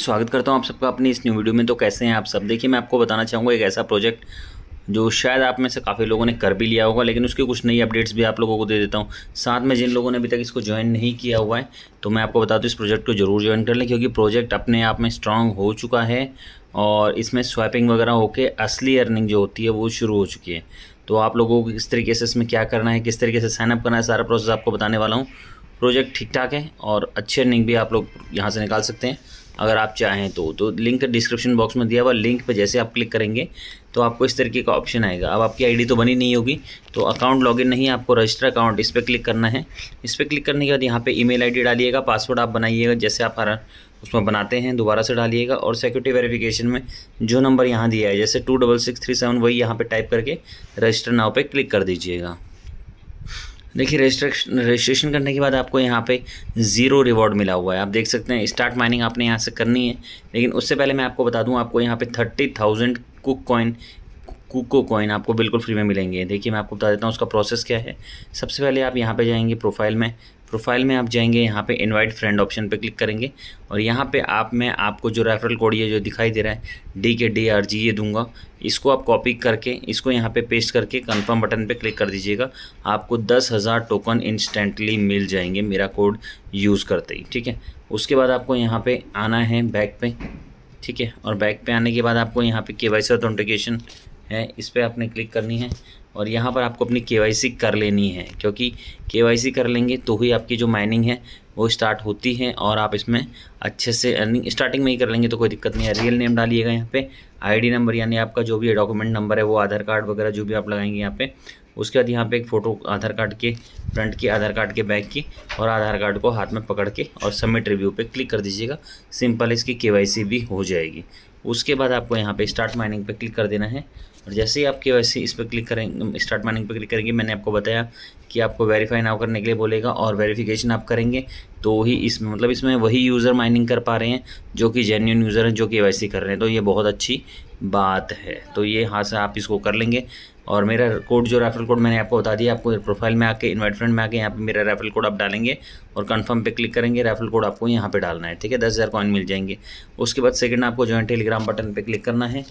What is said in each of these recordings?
स्वागत करता हूं आप सबका अपनी इस न्यू वीडियो में तो कैसे हैं आप सब देखिए मैं आपको बताना चाहूँगा एक ऐसा प्रोजेक्ट जो शायद आप में से काफ़ी लोगों ने कर भी लिया होगा लेकिन उसके कुछ नई अपडेट्स भी आप लोगों को दे देता हूँ साथ में जिन लोगों ने अभी तक इसको ज्वाइन नहीं किया हुआ है तो मैं आपको बता दूँ इस प्रोजेक्ट को जरूर ज्वाइन कर लें क्योंकि प्रोजेक्ट अपने आप में स्ट्रांग हो चुका है और इसमें स्वैपिंग वगैरह होकर असली अर्निंग जो होती है वो शुरू हो चुकी है तो आप लोगों को किस तरीके से इसमें क्या करना है किस तरीके से साइनअप करना है सारा प्रोसेस आपको बताने वाला हूँ प्रोजेक्ट ठीक ठाक है और अच्छी अर्निंग भी आप लोग यहाँ से निकाल सकते हैं अगर आप चाहें तो तो लिंक डिस्क्रिप्शन बॉक्स में दिया हुआ लिंक पर जैसे आप क्लिक करेंगे तो आपको इस तरीके का ऑप्शन आएगा अब आपकी आईडी तो बनी नहीं होगी तो अकाउंट लॉगिन नहीं आपको रजिस्टर अकाउंट इस पर क्लिक करना है इस पर क्लिक करने के बाद यहाँ पे ईमेल आईडी डालिएगा पासवर्ड आप बनाइएगा जैसे आप हर उसमें बनाते हैं दोबारा से डालिएगा और सिक्योरिटी वेरिफिकेशन में जो नंबर यहाँ दिया है जैसे two double six three seven वही यहाँ पर टाइप करके रजिस्टर नाव पर क्लिक कर दीजिएगा देखिए रजिस्ट्रेशन रजिस्ट्रेशन करने के बाद आपको यहाँ पे ज़ीरो रिवॉर्ड मिला हुआ है आप देख सकते हैं स्टार्ट माइनिंग आपने यहाँ से करनी है लेकिन उससे पहले मैं आपको बता दूँ आपको यहाँ पे थर्टी थाउजेंड कुक कॉइन कुको कॉइन आपको बिल्कुल फ्री में मिलेंगे देखिए मैं आपको बता देता हूँ उसका प्रोसेस क्या है सबसे पहले आप यहाँ पे जाएंगे प्रोफाइल में प्रोफाइल में आप जाएंगे यहाँ पे इनवाइट फ्रेंड ऑप्शन पे क्लिक करेंगे और यहाँ पे आप मैं आपको जो रेफरल कोड ये जो दिखाई दे रहा है डी के डी आर जी ये दूंगा इसको आप कॉपी करके इसको यहाँ पे पेस्ट करके कंफर्म बटन पे क्लिक कर दीजिएगा आपको दस हज़ार टोकन इंस्टेंटली मिल जाएंगे मेरा कोड यूज़ करते ही ठीक है उसके बाद आपको यहाँ पर आना है बैक पे ठीक है और बैक पे आने के बाद आपको यहाँ पे के वाई सी ऑथेंटिकेशन है इस पर आपने क्लिक करनी है और यहाँ पर आपको अपनी के कर लेनी है क्योंकि के कर लेंगे तो ही आपकी जो माइनिंग है वो स्टार्ट होती है और आप इसमें अच्छे से अर्निंग स्टार्टिंग में ही कर लेंगे तो कोई दिक्कत नहीं है रियल नेम डालिएगा यहाँ पे आईडी नंबर यानी आपका जो भी डॉक्यूमेंट नंबर है वो आधार कार्ड वगैरह जो भी आप लगाएंगे यहाँ पे उसके बाद यहाँ पे एक फ़ोटो आधार कार्ड के फ्रंट की आधार कार्ड के बैक की और आधार कार्ड को हाथ में पकड़ के और सबमिट रिव्यू पर क्लिक कर दीजिएगा सिंपल इसकी के भी हो जाएगी उसके बाद आपको यहाँ पर स्टार्ट माइनिंग पर क्लिक कर देना है और जैसे ही आप के वैसे इस पर क्लिक करेंगे स्टार्ट माइनिंग पर क्लिक करेंगे मैंने आपको बताया कि आपको वेरीफाई नाउ करने के लिए बोलेगा और वेरीफिकेशन आप करेंगे तो ही इसमें मतलब इसमें वही यूज़र माइनिंग कर पा रहे हैं जो कि जेन्यून यूज़र हैं जो के कर रहे हैं तो ये बहुत अच्छी बात है तो ये हाँ से आप इसको कर लेंगे और मेरा कोड जो रेफरल कोड मैंने आपको बता दिया आपको प्रोफाइल में आके इन्वाइट फ्रेंड में आके यहाँ पे मेरा रेफरल कोड आप डालेंगे और कंफर्म पे क्लिक करेंगे रेफरल कोड आपको यहाँ पे डालना है ठीक है दस हज़ार कॉइन मिल जाएंगे उसके बाद सेकंड आपको ज्वाइन टेलीग्राम बटन पे क्लिक करना है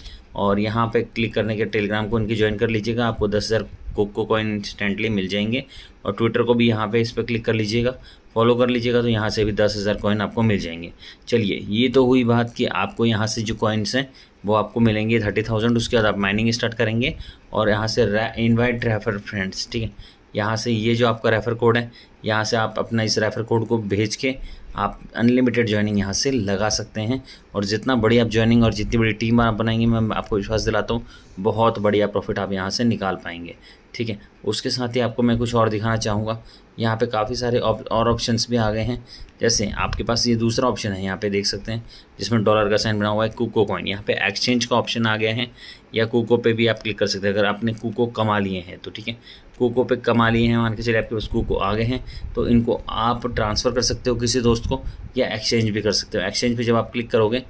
और यहाँ पे क्लिक करने के टेलीग्राम को इनकी ज्वाइन कर लीजिएगा आपको दस हज़ार कोको कॉइन इंस्टेंटली मिल जाएंगे और ट्विटर को भी यहाँ पे इस पर क्लिक कर लीजिएगा फॉलो कर लीजिएगा तो यहाँ से भी दस हज़ार कॉइन आपको मिल जाएंगे चलिए ये तो हुई बात कि आपको यहाँ से जो कॉइन्स हैं वो आपको मिलेंगे थर्टी थाउजेंड उसके बाद आप माइनिंग स्टार्ट करेंगे और यहाँ से इनवाइट रेफर फ्रेंड्स ठीक है यहाँ से ये जो आपका रेफ़र कोड है यहाँ से आप अपना इस रेफ़र कोड को भेज के आप अनलिमिटेड ज्वाइनिंग यहाँ से लगा सकते हैं और जितना बड़ी आप ज्वाइनिंग और जितनी बड़ी टीम आप बनाएंगे मैं आपको विश्वास दिलाता हूँ बहुत बढ़िया प्रॉफिट आप यहाँ से निकाल पाएंगे ठीक है उसके साथ ही आपको मैं कुछ और दिखाना चाहूँगा यहाँ पे काफ़ी सारे और ऑप्शंस भी आ गए हैं जैसे आपके पास ये दूसरा ऑप्शन है यहाँ पे देख सकते हैं जिसमें डॉलर का साइन बना हुआ है कोको कॉइन यहाँ पे एक्सचेंज का ऑप्शन आ गया है या कोको पे भी आप क्लिक कर सकते हैं अगर आपने कोको कमा लिए हैं तो ठीक है कोको पे कमा लिए हैं मान के चलिए आपके पास कोको आ गए हैं तो इनको आप ट्रांसफ़र कर सकते हो किसी दोस्त को या एक्सचेंज भी कर सकते हो एक्सचेंज पर जब आप क्लिक करोगे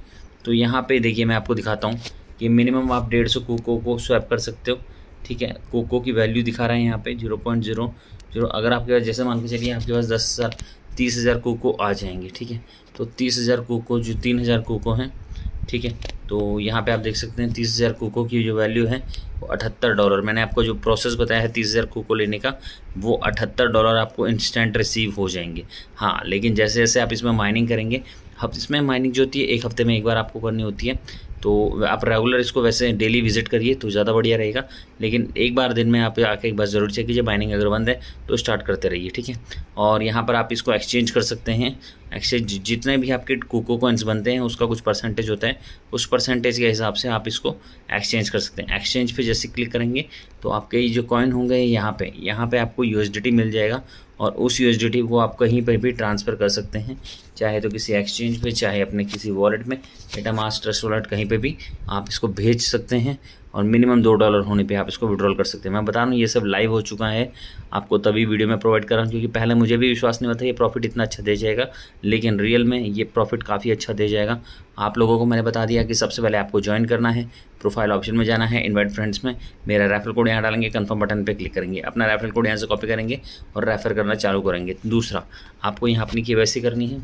तो यहाँ पर देखिए मैं आपको दिखाता हूँ कि मिनिमम आप डेढ़ सौ को स्वैप कर सकते हो ठीक है कोको की वैल्यू दिखा रहा है यहाँ पे जीरो पॉइंट जीरो जीरो अगर आपके पास जैसे मान के चलिए आपके पास दस हज़ार तीस हज़ार कोको आ जाएंगे ठीक है तो तीस हज़ार कोको जो तीन हज़ार कोको हैं ठीक है तो यहाँ पे आप देख सकते हैं तीस हज़ार कोको की जो वैल्यू है वो अठहत्तर डॉलर मैंने आपको जो प्रोसेस बताया है तीस हज़ार कोको लेने का वो अठहत्तर डॉलर आपको इंस्टेंट रिसीव हो जाएंगे हाँ लेकिन जैसे जैसे आप इसमें माइनिंग करेंगे हफ्ते इसमें माइनिंग जो होती है एक हफ्ते में एक बार आपको करनी होती है तो आप रेगुलर इसको वैसे डेली विजिट करिए तो ज़्यादा बढ़िया रहेगा लेकिन एक बार दिन में आप आके एक बार ज़रूर चेक कीजिए बाइनिंग अगर बंद है तो स्टार्ट करते रहिए ठीक है और यहाँ पर आप इसको एक्सचेंज कर सकते हैं एक्सचेंज जितने भी आपके कोको कॉइन्स बनते हैं उसका कुछ परसेंटेज होता है उस परसेंटेज के हिसाब से आप इसको एक्सचेंज कर सकते हैं एक्सचेंज पर जैसे क्लिक करेंगे तो आपके जो कॉइन होंगे यहाँ पे यहाँ पर आपको यू मिल जाएगा और उस यू को आप कहीं पर भी ट्रांसफ़र कर सकते हैं चाहे तो किसी एक्सचेंज पर चाहे अपने किसी वॉलेट में एटा मास्टर वॉलेट कहीं पर पे भी आप इसको भेज सकते हैं और मिनिमम दो डॉलर होने पे आप इसको विड्रॉल कर सकते हैं मैं बता रहा हूँ ये सब लाइव हो चुका है आपको तभी वीडियो में प्रोवाइड कर रहा हूँ क्योंकि पहले मुझे भी विश्वास नहीं होता ये प्रॉफिट इतना अच्छा दे जाएगा लेकिन रियल में ये प्रॉफिट काफ़ी अच्छा दे जाएगा आप लोगों को मैंने बता दिया कि सबसे पहले आपको ज्वाइन करना है प्रोफाइल ऑप्शन में जाना है इन्वाइट फ्रेंड्स में मेरा रेफर कोड यहाँ डालेंगे कन्फर्म बटन पर क्लिक करेंगे अपना रेफर कोड यहाँ से कॉपी करेंगे और रेफर करना चालू करेंगे दूसरा आपको यहाँ अपनी के करनी है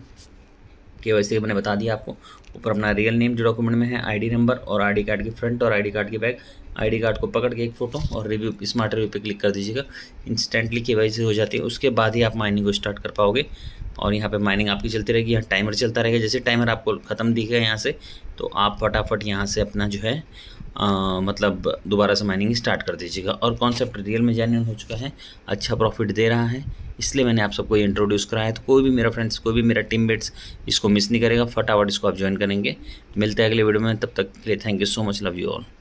के ही मैंने बता दिया आपको ऊपर अपना रियल नेम जो डॉक्यूमेंट में है आईडी नंबर और आईडी कार्ड की फ्रंट और आईडी कार्ड की बैक आईडी कार्ड को पकड़ के एक फ़ोटो और रिव्यू स्मार्ट रिव्यू पे क्लिक कर दीजिएगा इंस्टेंटली के वाई हो जाती है उसके बाद ही आप माइनिंग को स्टार्ट कर पाओगे और यहाँ पे माइनिंग आपकी चलती रहेगी यहाँ टाइमर चलता रहेगा जैसे टाइमर आपको ख़त्म दिखेगा यहाँ से तो आप फटाफट यहाँ से अपना जो है आ, मतलब दोबारा से माइनिंग स्टार्ट कर दीजिएगा और कॉन्सेप्ट रियल में जेन्यून हो चुका है अच्छा प्रॉफिट दे रहा है इसलिए मैंने आप सबको इंट्रोड्यूस कराया तो कोई भी मेरा फ्रेंड्स कोई भी मेरा टीम इसको मिस नहीं करेगा फटाफट इसको आप ज्वाइन करेंगे मिलते हैं अगले वीडियो में तब तक के लिए thank you so much love you all